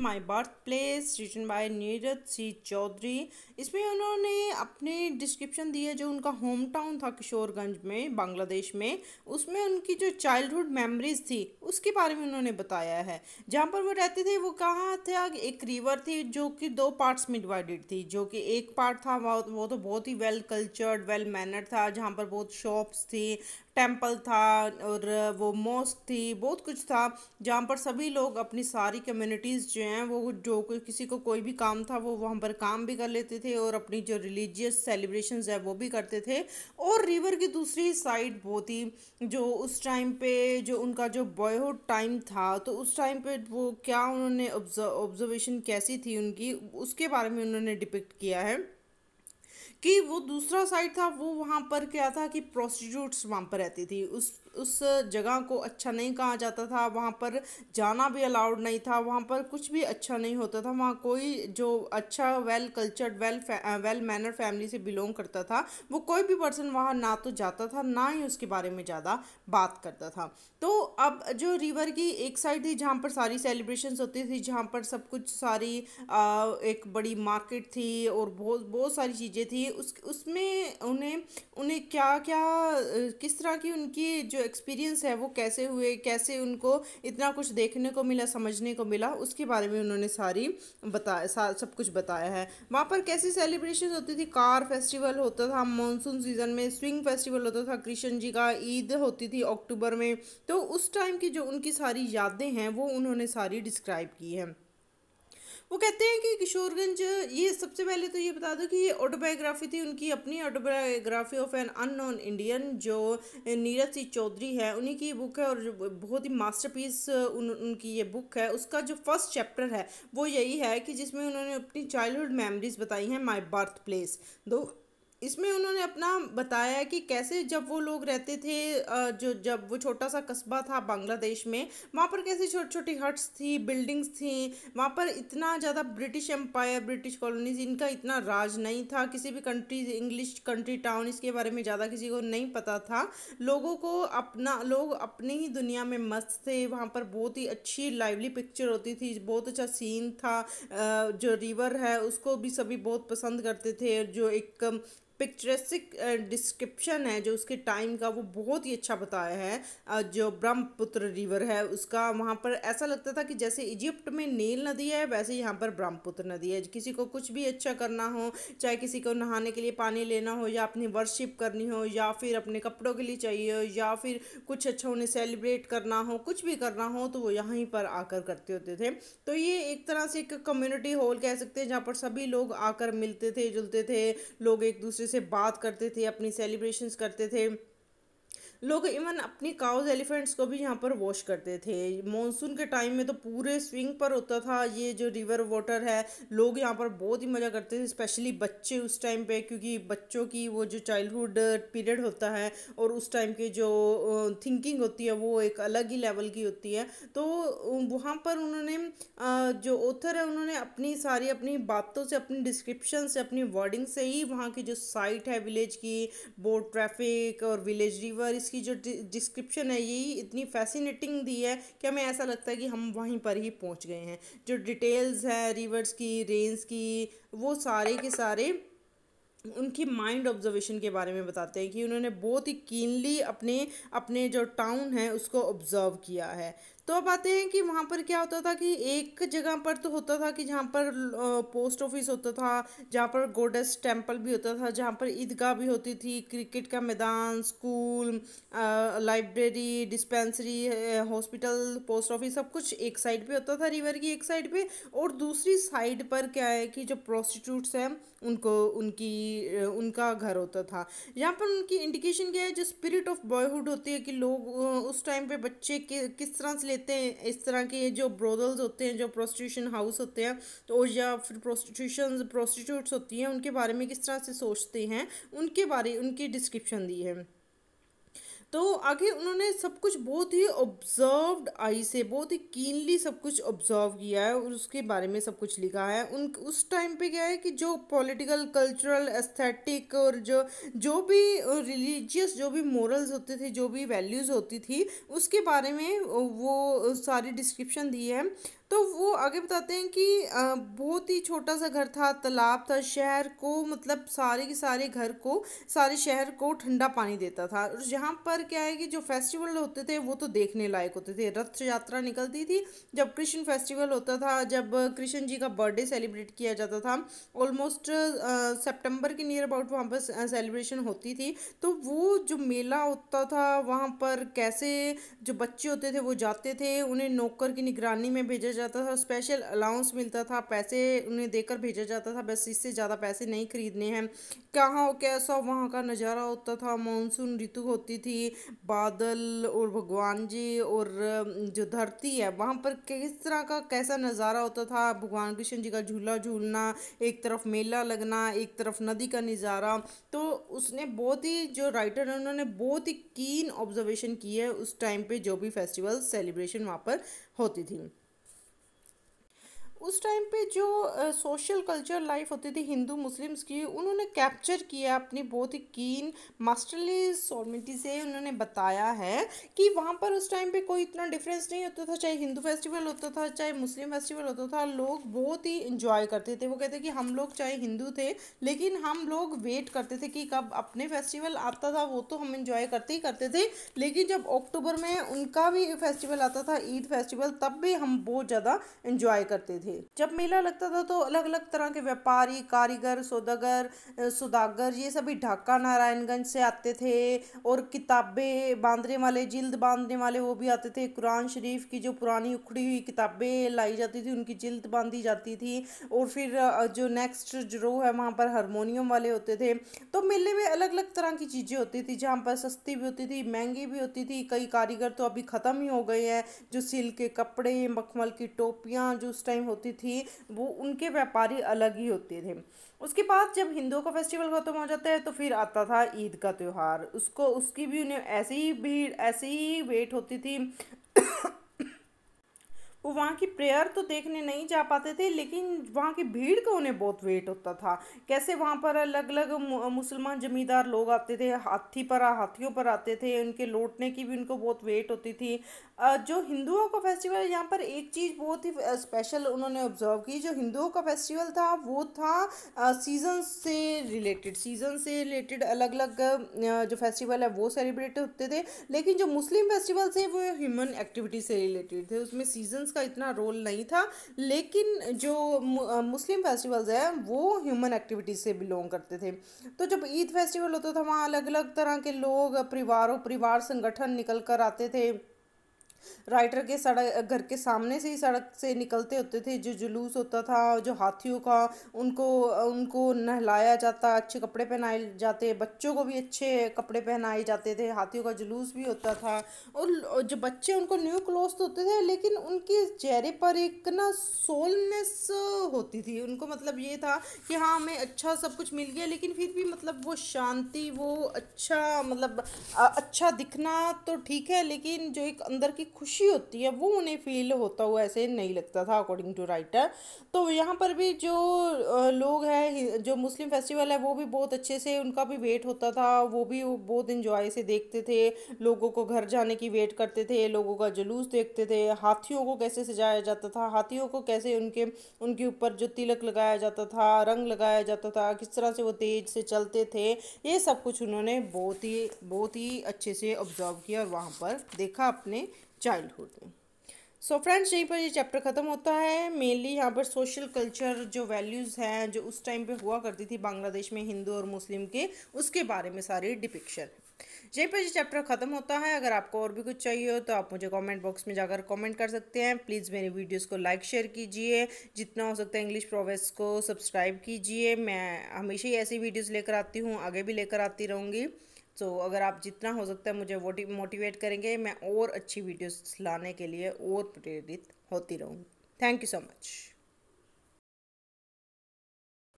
my birth place written by Neeraj C Chaudhary इसमें उन्होंने अपने डिस्क्रिप्शन दी है जो उनका होम टाउन था किशोरगंज में बांग्लादेश में उसमें उनकी जो चाइल्डहुड मेमोरीज थी उसके बारे में उन्होंने बताया है जहाँ पर वो रहते थे वो कहाँ था एक रिवर थी जो कि दो पार्ट्स में डिवाइडेड थी जो कि एक पार्ट था वो तो बहुत ही वेल कल्चर्ड वेल मैनर्ड था जहाँ पर बहुत शॉप्स थी टेम्पल था और वो मॉस्क थी बहुत कुछ था जहाँ पर सभी लोग अपनी सारी कम्युनिटीज़ जो हैं वो जो कोई किसी को कोई भी काम था वो वहाँ पर काम भी कर लेते थे और अपनी जो रिलीजियस सेलिब्रेशन है वो भी करते थे और रिवर की दूसरी साइड बहुत ही जो उस टाइम पे जो उनका जो बॉयहुड टाइम था तो उस टाइम पे वो क्या उन्होंने ऑब्जर्वेशन कैसी थी उनकी उसके बारे में उन्होंने डिपिक्ट किया है कि वो दूसरा साइड था वो वहाँ पर क्या था कि प्रोस्टिट्यूट्स वहाँ पर रहती थी उस उस जगह को अच्छा नहीं कहा जाता था वहाँ पर जाना भी अलाउड नहीं था वहाँ पर कुछ भी अच्छा नहीं होता था वहाँ कोई जो अच्छा well cultured well well manner family से बिलोंग करता था वो कोई भी पर्सन वहाँ ना तो जाता था ना ही उसके बारे में ज़्यादा बात करता था तो अब जो रिवर की एक साइड थी जहाँ पर सारी सेलिब्रेशन होती थी जहाँ पर सब कुछ सारी आ, एक बड़ी मार्केट थी और बहुत बहुत सारी चीज़ें थी उस उसमें उन्हें उन्हें क्या क्या किस तरह की उनकी जो एक्सपीरियंस है वो कैसे हुए कैसे उनको इतना कुछ देखने को मिला समझने को मिला उसके बारे में उन्होंने सारी बताया सा, सब कुछ बताया है वहाँ पर कैसी सेलिब्रेशन होती थी कार फेस्टिवल होता था मानसून सीज़न में स्विंग फेस्टिवल होता था कृष्ण जी का ईद होती थी अक्टूबर में तो उस टाइम की जो उनकी सारी यादें हैं वो उन्होंने सारी डिस्क्राइब की हैं वो कहते हैं कि किशोरगंज ये सबसे पहले तो ये बता दो कि ये ऑटोबायोग्राफी थी उनकी अपनी autobiography of an unknown Indian जो नीरज सिंह चौधरी है उन्हीं की बुक है और बहुत ही मास्टरपीस उन उनकी ये बुक है उसका जो फर्स्ट चैप्टर है वो यही है कि जिसमें उन्होंने अपनी चाइल्डहुड मेमोरीज बताई हैं माई बर्थ प्लेस दो इसमें उन्होंने अपना बताया कि कैसे जब वो लोग रहते थे जो जब वो छोटा सा कस्बा था बांग्लादेश में वहाँ पर कैसे छोटी छोटी हट्स थी बिल्डिंग्स थी वहाँ पर इतना ज़्यादा ब्रिटिश एम्पायर ब्रिटिश कॉलोनीज इनका इतना राज नहीं था किसी भी कंट्री इंग्लिश कंट्री टाउन इसके बारे में ज़्यादा किसी को नहीं पता था लोगों को अपना लोग अपनी ही दुनिया में मस्त थे वहाँ पर बहुत ही अच्छी लाइवली पिक्चर होती थी बहुत अच्छा सीन था जो रिवर है उसको भी सभी बहुत पसंद करते थे जो एक पिक्चरसिक डिस्क्रिप्शन है जो उसके टाइम का वो बहुत ही अच्छा बताया है जो ब्रह्मपुत्र रिवर है उसका वहाँ पर ऐसा लगता था कि जैसे इजिप्ट में नील नदी है वैसे यहाँ पर ब्रह्मपुत्र नदी है किसी को कुछ भी अच्छा करना हो चाहे किसी को नहाने के लिए पानी लेना हो या अपनी वर्शिप करनी हो या फिर अपने कपड़ों के लिए चाहिए हो या फिर कुछ अच्छा उन्हें सेलिब्रेट करना हो कुछ भी करना हो तो वो यहीं पर आकर करते होते थे तो ये एक तरह से एक कम्युनिटी हॉल कह सकते हैं जहाँ पर सभी लोग आकर मिलते थे जुलते थे लोग एक दूसरे से से बात करते थे अपनी सेलिब्रेशंस करते थे लोग इवन अपनी काउज एलिफेंट्स को भी यहाँ पर वॉश करते थे मानसून के टाइम में तो पूरे स्विंग पर होता था ये जो रिवर वाटर है लोग यहाँ पर बहुत ही मज़ा करते थे स्पेशली बच्चे उस टाइम पे क्योंकि बच्चों की वो जो चाइल्डहुड पीरियड होता है और उस टाइम के जो थिंकिंग होती है वो एक अलग ही लेवल की होती है तो वहाँ पर उन्होंने जो ऑथर है उन्होंने अपनी सारी अपनी बातों से अपनी डिस्क्रिप्शन से अपनी वर्डिंग से ही वहाँ की जो साइट है विलेज की बोट ट्रैफिक और विलेज रिवर इसकी इसकी जो डिस्क्रिप्शन है यही इतनी फैसिनेटिंग दी है कि हमें ऐसा लगता है कि हम वहीं पर ही पहुंच गए हैं जो डिटेल्स हैं रिवर्स की रेंज की वो सारे के सारे उनकी माइंड ऑब्जर्वेशन के बारे में बताते हैं कि उन्होंने बहुत ही कीनली अपने अपने जो टाउन है उसको ऑब्ज़र्व किया है तो अब आते हैं कि वहाँ पर क्या होता था कि एक जगह पर तो होता था कि जहाँ पर पोस्ट ऑफिस होता था जहाँ पर गोडस टेम्पल भी होता था जहाँ पर ईदगाह भी होती थी क्रिकेट का मैदान school library dispensary hospital post office सब कुछ एक साइड पे होता था रिवर की एक साइड पे और दूसरी साइड पर क्या है कि जो प्रोस्टिट्यूट्स हैं उनको उनकी उनका घर होता था यहाँ पर उनकी इंडिकेशन क्या है जो स्पिरिट ऑफ बॉयहुड होती है कि लोग उस टाइम पर बच्चे किस तरह से लेते हैं इस तरह के जो ब्रोदल्स होते हैं जो प्रोस्टिट्यूशन हाउस होते हैं तो या फिर प्रोस्टिट्यूशन प्रोस्टिट्यूट्स होती हैं उनके बारे में किस तरह से सोचते हैं उनके बारे उनकी डिस्क्रिप्शन दी है तो आगे उन्होंने सब कुछ बहुत ही ऑब्जर्व्ड आई से बहुत ही कीनली सब कुछ ऑब्जर्व किया है और उसके बारे में सब कुछ लिखा है उन उस टाइम पे क्या है कि जो पॉलिटिकल कल्चरल एस्थेटिक और जो जो भी रिलीजियस जो भी मॉरल्स होते थे जो भी वैल्यूज़ होती थी उसके बारे में वो सारी डिस्क्रिप्शन दी है तो वो आगे बताते हैं कि बहुत ही छोटा सा घर था तालाब था शहर को मतलब सारे के सारे घर को सारे शहर को ठंडा पानी देता था और यहाँ पर क्या है कि जो फेस्टिवल होते थे वो तो देखने लायक होते थे रथ यात्रा निकलती थी जब कृष्ण फेस्टिवल होता था जब कृष्ण जी का बर्थडे सेलिब्रेट किया जाता था ऑलमोस्ट सेप्टेम्बर के नियर अबाउट वहाँ पर सेलिब्रेशन होती थी तो वो जो मेला होता था वहाँ पर कैसे जो बच्चे होते थे वो जाते थे उन्हें नौकर की निगरानी में भेजा जाता था स्पेशल अलाउंस मिलता था पैसे उन्हें देकर भेजा जाता था बस इससे ज़्यादा पैसे नहीं खरीदने हैं कहाँ कैसा वहाँ का नज़ारा होता था मानसून ऋतु होती थी बादल और भगवान जी और जो धरती है वहाँ पर किस तरह का कैसा नज़ारा होता था भगवान कृष्ण जी का झूला झूलना एक तरफ मेला लगना एक तरफ नदी का नज़ारा तो उसने बहुत ही जो राइटर है उन्होंने बहुत ही कीन ऑब्जर्वेशन की है उस टाइम पे जो भी फेस्टिवल सेलिब्रेशन वहाँ पर होती थी उस टाइम पे जो सोशल कल्चर लाइफ होती थी हिंदू मुस्लिम्स की उन्होंने कैप्चर किया अपनी बहुत ही कीन मास्टरली सोमिटी से उन्होंने बताया है कि वहाँ पर उस टाइम पे कोई इतना डिफरेंस नहीं होता था चाहे हिंदू फेस्टिवल होता था चाहे मुस्लिम फेस्टिवल होता था लोग बहुत ही इंजॉय करते थे वो कहते कि हम लोग चाहे हिंदू थे लेकिन हम लोग वेट करते थे कि कब अपने फेस्टिवल आता था वो तो हम इंजॉय करते ही करते थे लेकिन जब अक्टूबर में उनका भी फेस्टिवल आता था ईद फेस्टिवल तब भी हम बहुत ज़्यादा इंजॉय करते थे थे जब मेला लगता था तो अलग अलग तरह के व्यापारी कारीगर सौदागर सुदागर ये सभी ढाका नारायणगंज से आते थे और किताबें बांधने वाले जिल्द बांधने वाले वो भी आते थे कुरान शरीफ की जो पुरानी उखड़ी हुई किताबें लाई जाती थी उनकी जिल्द बांधी जाती थी और फिर जो नेक्स्ट जो है वहाँ पर हारमोनियम वाले होते थे तो मेले में अलग अलग तरह की चीज़ें होती थी जहाँ पर सस्ती भी होती थी महंगी भी होती थी कई कारीगर तो अभी ख़त्म ही हो गए हैं जो सिल्क के कपड़े मखमल की टोपियाँ जो उस टाइम होती होती थी वो उनके व्यापारी अलग ही होते थे उसके बाद जब हिंदुओं का फेस्टिवल ख़त्म हो जाता है तो फिर आता था ईद का त्यौहार उसको उसकी भी उन्हें ऐसी ही भीड़ ऐसी ही वेट होती थी वो वहाँ की प्रेयर तो देखने नहीं जा पाते थे लेकिन वहाँ की भीड़ का उन्हें बहुत वेट होता था कैसे वहाँ पर अलग अलग मुसलमान ज़मींदार लोग आते थे हाथी पर हाथियों पर आते थे उनके लौटने की भी उनको बहुत वेट होती थी जो हिंदुओं का फेस्टिवल यहाँ पर एक चीज़ बहुत ही स्पेशल उन्होंने ऑब्जर्व की जो हिंदुओं का फेस्टिवल था वो था सीज़न से रिलेटेड सीज़न से रिलेटेड अलग अलग जो फेस्टिवल है वो सेलिब्रेट होते थे लेकिन जो मुस्लिम फेस्टिवल थे वो ह्यूमन एक्टिविटी से रिलेटेड थे उसमें सीजन का इतना रोल नहीं था लेकिन जो मुस्लिम फेस्टिवल्स हैं वो ह्यूमन एक्टिविटीज़ से बिलोंग करते थे तो जब ईद फेस्टिवल होता था वहाँ अलग अलग तरह के लोग परिवारों परिवार संगठन निकल कर आते थे राइटर के सड़क घर के सामने से ही सड़क से निकलते होते थे जो जुलूस होता था जो हाथियों का उनको उनको नहलाया जाता अच्छे कपड़े पहनाए जाते बच्चों को भी अच्छे कपड़े पहनाए जाते थे हाथियों का जुलूस भी होता था और जो बच्चे उनको न्यू क्लोज होते थे लेकिन उनके चेहरे पर एक ना सोलनेस होती थी उनको मतलब ये था कि हाँ हमें अच्छा सब कुछ मिल गया लेकिन फिर भी मतलब वो शांति वो अच्छा मतलब अच्छा दिखना तो ठीक है लेकिन जो एक अंदर की खुशी होती है वो उन्हें फील होता हुआ ऐसे नहीं लगता था अकॉर्डिंग टू राइटर तो यहाँ पर भी जो लोग हैं जो मुस्लिम फेस्टिवल है वो भी बहुत अच्छे से उनका भी वेट होता था वो भी बहुत इन्जॉय से देखते थे लोगों को घर जाने की वेट करते थे लोगों का जुलूस देखते थे हाथियों को कैसे सजाया जाता था हाथियों को कैसे उनके उनके ऊपर जो तिलक लगाया जाता था रंग लगाया जाता था किस तरह से वो तेज से चलते थे ये सब कुछ उन्होंने बहुत ही बहुत ही अच्छे से ऑब्जर्व किया और वहाँ पर देखा अपने चाइल्डहुड में सो फ्रेंड्स यहीं पर ये चैप्टर ख़त्म होता है मेनली यहाँ पर सोशल कल्चर जो वैल्यूज़ हैं जो उस टाइम पे हुआ करती थी बांग्लादेश में हिंदू और मुस्लिम के उसके बारे में सारी डिपिक्शन यहीं पर ये चैप्टर ख़त्म होता है अगर आपको और भी कुछ चाहिए हो तो आप मुझे कमेंट बॉक्स में जाकर कमेंट कर सकते हैं प्लीज़ मेरे वीडियोस को लाइक शेयर कीजिए जितना हो सकता है इंग्लिश प्रोवेस को सब्सक्राइब कीजिए मैं हमेशा ही ऐसी वीडियोज़ लेकर आती हूँ आगे भी लेकर आती रहूँगी सो तो so, अगर आप जितना हो सकता है मुझे मोटिवेट करेंगे मैं और अच्छी वीडियोस लाने के लिए और प्रेरित होती रहूँगी थैंक यू सो मच